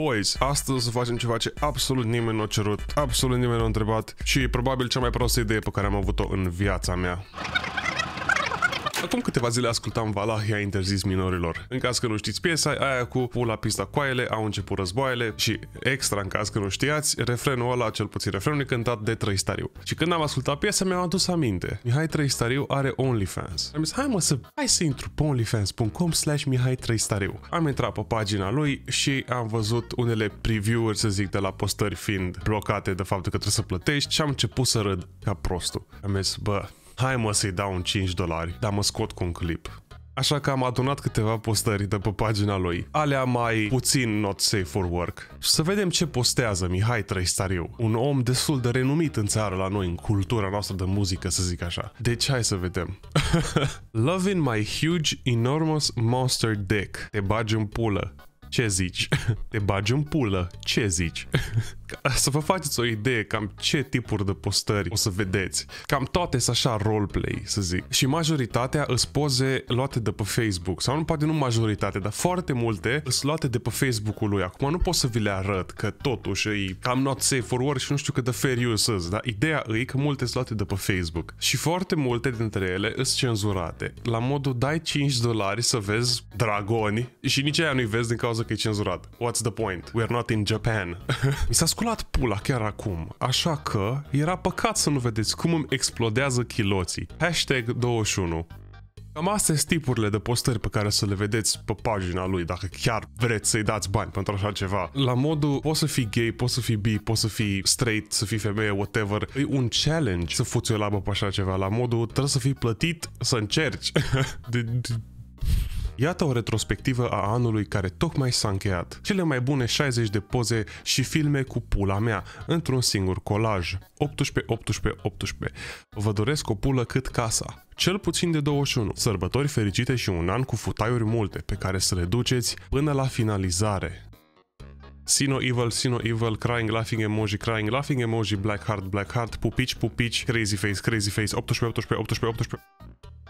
Boys, astăzi o să facem ceva ce absolut nimeni nu a cerut, absolut nimeni nu a întrebat și e probabil cea mai prostă idee pe care am avut-o în viața mea. Acum câteva zile ascultam Valahia interzis minorilor. În caz că nu știți piesa, aia cu pula pista coaiele, au început războaiele și extra în caz că nu știați, refrenul ăla, cel puțin refrenul, e cântat de Trăistariu. Și când am ascultat piesa, mi-am adus aminte. Mihai Trăistariu are OnlyFans. Am zis, hai mă să, hai să intru pe onlyfans.com slash Mihai Trăistariu. Am intrat pe pagina lui și am văzut unele preview-uri, să zic, de la postări fiind blocate de faptul că trebuie să plătești și am început să râd ca prostul. Am zis, bă, Hai mă să-i dau un 5 dolari, dar mă scot cu un clip. Așa că am adunat câteva postări de pe pagina lui, alea mai puțin not safe for work. Și să vedem ce postează Mihai Trăistariu, un om destul de renumit în țară la noi, în cultura noastră de muzică, să zic așa. Deci hai să vedem. Loving my huge, enormous monster dick. Te bagi în pulă. Ce zici? Te bagi în pulă. Ce zici? să vă faceți o idee cam ce tipuri de postări o să vedeți. Cam toate sunt așa roleplay, să zic. Și majoritatea îs poze luate de pe Facebook. Sau nu, poate nu majoritatea, dar foarte multe îs luate de pe Facebook-ul lui. Acum nu pot să vi le arăt, că totuși e cam not safe for work și nu știu cât de fair use is, dar ideea e că multe sunt luate de pe Facebook. Și foarte multe dintre ele sunt cenzurate. La modul dai 5 dolari să vezi dragoni și nici aia nu-i vezi din cauza că e cenzurat. What's the point? We're not in Japan. Mi s-a sculat pula chiar acum, așa că era păcat să nu vedeți cum îmi explodează chiloții. Hashtag 21 Cam astea sunt tipurile de postări pe care să le vedeți pe pagina lui, dacă chiar vreți să-i dați bani pentru așa ceva. La modul, poți să fii gay, poți să fii bi, poți să fii straight, să fii femeie, whatever. E un challenge să fuți o labă pe așa ceva. La modul, trebuie să fii plătit să încerci. de, de, Iată o retrospectivă a anului care tocmai s-a încheiat. Cele mai bune 60 de poze și filme cu pula mea, într-un singur colaj. 18, 18, 18. Vă doresc o pulă cât casa. Cel puțin de 21. Sărbători fericite și un an cu futaiuri multe, pe care să le duceți până la finalizare. Sino Evil, Sino Evil, Crying Laughing Emoji, Crying Laughing Emoji, Black Heart, Black Heart, Pupici, Pupici, Crazy Face, Crazy Face, 18, 18, 18, 18.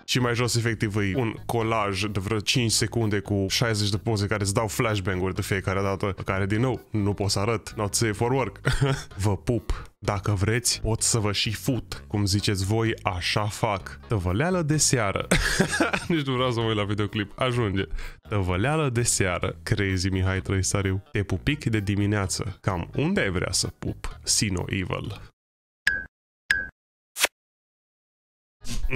Și mai jos, efectiv, e un colaj de vreo 5 secunde cu 60 de poze care îți dau flashbang-uri de fiecare dată, care, din nou, nu pot să arăt. Not safe for work. vă pup! Dacă vreți, pot să vă și fut. Cum ziceți voi, așa fac. Tăvăleală de seară. Nici nu vreau să mă uit la videoclip. Ajunge. Tăvăleală de seară. Crazy Mihai Trăisariu. Te pupic de dimineață. Cam unde ai vrea să pup? Sino Evil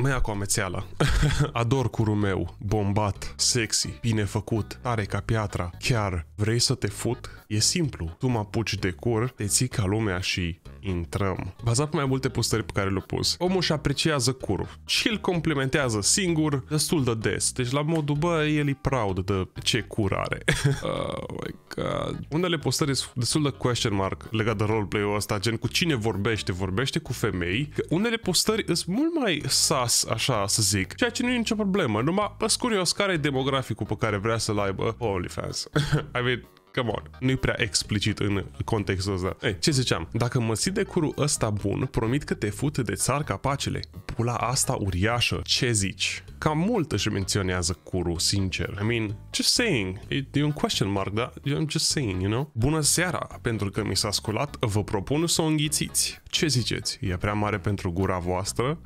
mea amețeala. Ador curul meu, bombat, sexy, bine făcut, tare ca piatra. Chiar, vrei să te fut? E simplu. Tu mă apuci de cur, te ții ca lumea și intrăm. Bazat pe mai multe postări pe care le-au pus, omul și apreciază curul și îl complimentează singur destul de des. Deci la modul, bă, el e proud de ce cur are. oh my god. Unele postări sunt destul de question mark legat de roleplay-ul ăsta, gen cu cine vorbește, vorbește cu femei. Unele postări sunt mult mai sa pas, așa să zic. Ceea ce nu e nicio problemă, numai pe curios care e demograficul pe care vrea să-l aibă OnlyFans. I mean, come on, nu-i prea explicit în contextul ăsta. Ei, ce ziceam? Dacă mă de curul ăsta bun, promit că te fut de țar capacele. Pula asta uriașă, ce zici? Cam mult își menționează curul, sincer. I mean, just saying. E, e un question mark, da? I'm just saying, you know? Bună seara! Pentru că mi s-a sculat, vă propun să o înghițiți. Ce ziceți? E prea mare pentru gura voastră?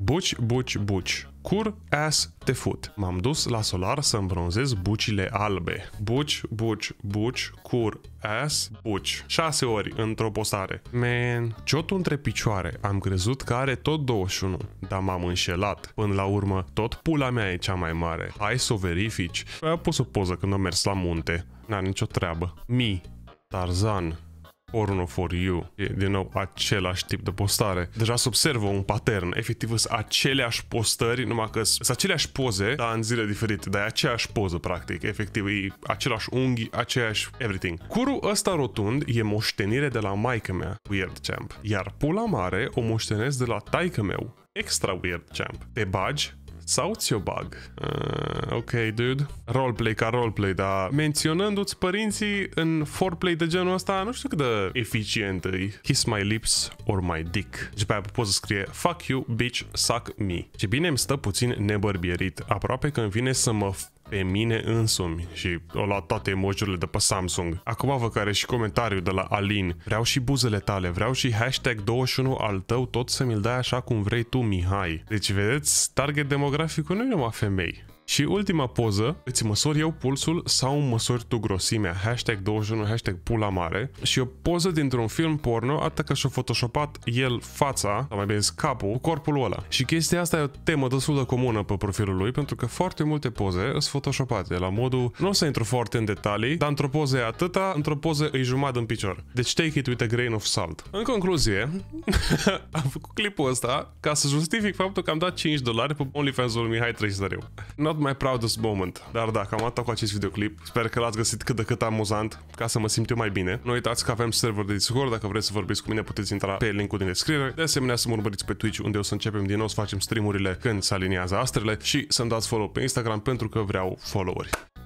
Buci, buci, buci. Cur, as, te fut. M-am dus la solar să îmbronzez bucile albe. Buci, buci, buci, cur, as, buci. 6 ori într-o postare. Man, ciotul între picioare. Am crezut că are tot 21, dar m-am înșelat. Până la urmă, tot pula mea e cea mai mare. Hai să o verifici. A pus o poză când am mers la munte. n a nicio treabă. Mi, Tarzan, Porno for You. E din nou același tip de postare. Deja se observă un pattern. Efectiv sunt aceleași postări, numai că sunt aceleași poze, dar în zile diferite. Dar e aceeași poză, practic. Efectiv, e același unghi, aceeași everything. Curul ăsta rotund e moștenire de la maica mea, Weird Champ. Iar pula mare o moștenesc de la taică meu, Extra Weird Champ. Te bagi, sau ți-o bag? Uh, ok, dude. Roleplay ca roleplay, dar menționându-ți părinții în foreplay de genul ăsta, nu știu cât de eficient îi. Kiss my lips or my dick. Și pe aia poți să scrie fuck you, bitch, suck me. Și bine îmi stă puțin nebărbierit. Aproape că îmi vine să mă pe mine însumi și o la toate emojurile de pe Samsung. Acum vă care și comentariu de la Alin. Vreau și buzele tale, vreau și hashtag 21 al tău, tot să mi-l dai așa cum vrei tu, Mihai. Deci vedeți, target demograficul nu e numai femei. Și ultima poză, îți măsor eu pulsul sau măsori tu grosimea, hashtag 21, hashtag pula mare, și o poză dintr-un film porno, atât că și-a photoshopat el fața, sau mai bine capul, corpul ăla. Și chestia asta e o temă destul de comună pe profilul lui, pentru că foarte multe poze sunt photoshopate, la modul... Nu o să intru foarte în detalii, dar într-o poză e atâta, într-o poză e jumătate în picior. Deci take it with a grain of salt. În concluzie, am făcut clipul ăsta ca să justific faptul că am dat 5 dolari pe OnlyFans-ul lui Mihai Trăisăriu. Not my proudest moment, dar da, cam atât cu acest videoclip. Sper că l-ați găsit cât de cât amuzant, ca să mă simt eu mai bine. Nu uitați că avem server de Discord, dacă vreți să vorbiți cu mine puteți intra pe linkul din descriere. De asemenea să mă urmăriți pe Twitch unde o să începem din nou să facem streamurile când se aliniază astrele și să-mi dați follow pe Instagram pentru că vreau Followers. follower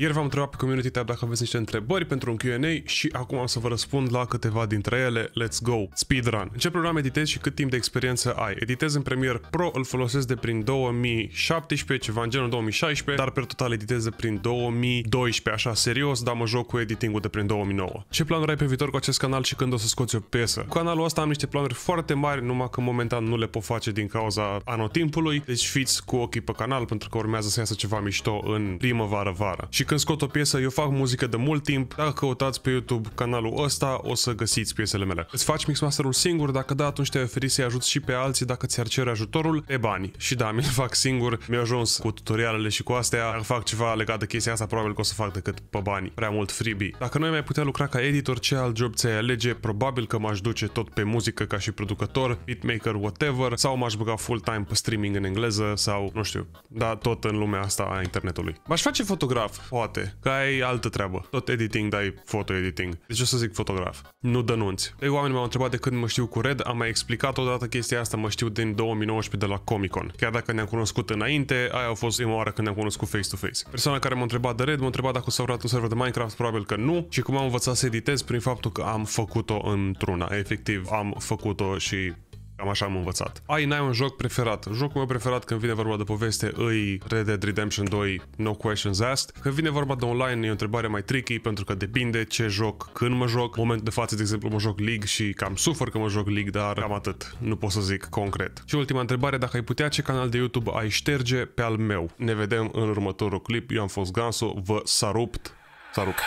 Ieri v-am întrebat pe Community Tab dacă aveți niște întrebări pentru un Q&A și acum am să vă răspund la câteva dintre ele. Let's go! Speedrun. În ce program editezi și cât timp de experiență ai? Editez în Premiere Pro, îl folosesc de prin 2017, ceva în genul 2016, dar pe total editez de prin 2012, așa serios, dar mă joc cu editingul de prin 2009. Ce planuri ai pe viitor cu acest canal și când o să scoți o piesă? Cu canalul ăsta am niște planuri foarte mari, numai că momentan nu le pot face din cauza anotimpului, deci fiți cu ochii pe canal pentru că urmează să iasă ceva mișto în primăvară-vară. Și când scot o piesă, eu fac muzică de mult timp. Dacă căutați pe YouTube canalul ăsta, o să găsiți piesele mele. Îți faci mixmasterul singur, dacă da, atunci te oferit să-i ajut și pe alții dacă ți-ar cere ajutorul pe bani. Și da, mi-l fac singur, mi-a ajuns cu tutorialele și cu astea. Dacă fac ceva legat de chestia asta, probabil că o să fac decât pe bani. Prea mult freebie. Dacă noi mai putea lucra ca editor, ce alt job ți-ai alege? Probabil că m-aș duce tot pe muzică ca și producător, beatmaker, whatever, sau m-aș băga full-time pe streaming în engleză sau, nu știu, da, tot în lumea asta a internetului. M-aș face fotograf poate, că ai altă treabă. Tot editing, dai foto editing. De ce să zic fotograf. Nu dănunți. Ei, oamenii m-au întrebat de când mă știu cu Red, am mai explicat odată chestia asta, mă știu din 2019 de la Comic Con. Chiar dacă ne-am cunoscut înainte, aia a fost prima oară când ne-am cunoscut face-to-face. -face. Persoana care m-a întrebat de Red, m-a întrebat dacă s-a un server de Minecraft, probabil că nu, și cum am învățat să editez prin faptul că am făcut-o într-una. Efectiv, am făcut-o și Cam așa am învățat. Ai, n-ai un joc preferat. Jocul meu preferat când vine vorba de poveste îi Red Dead Redemption 2 No Questions Asked. Când vine vorba de online e o întrebare mai tricky pentru că depinde ce joc, când mă joc. În momentul de față, de exemplu, mă joc League și cam sufăr că mă joc League, dar cam atât. Nu pot să zic concret. Și ultima întrebare, dacă ai putea ce canal de YouTube ai șterge pe al meu? Ne vedem în următorul clip. Eu am fost Ganso, vă sarupt. Sarupt.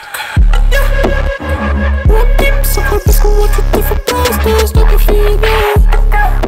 So hard, this whole life a different place There's no me.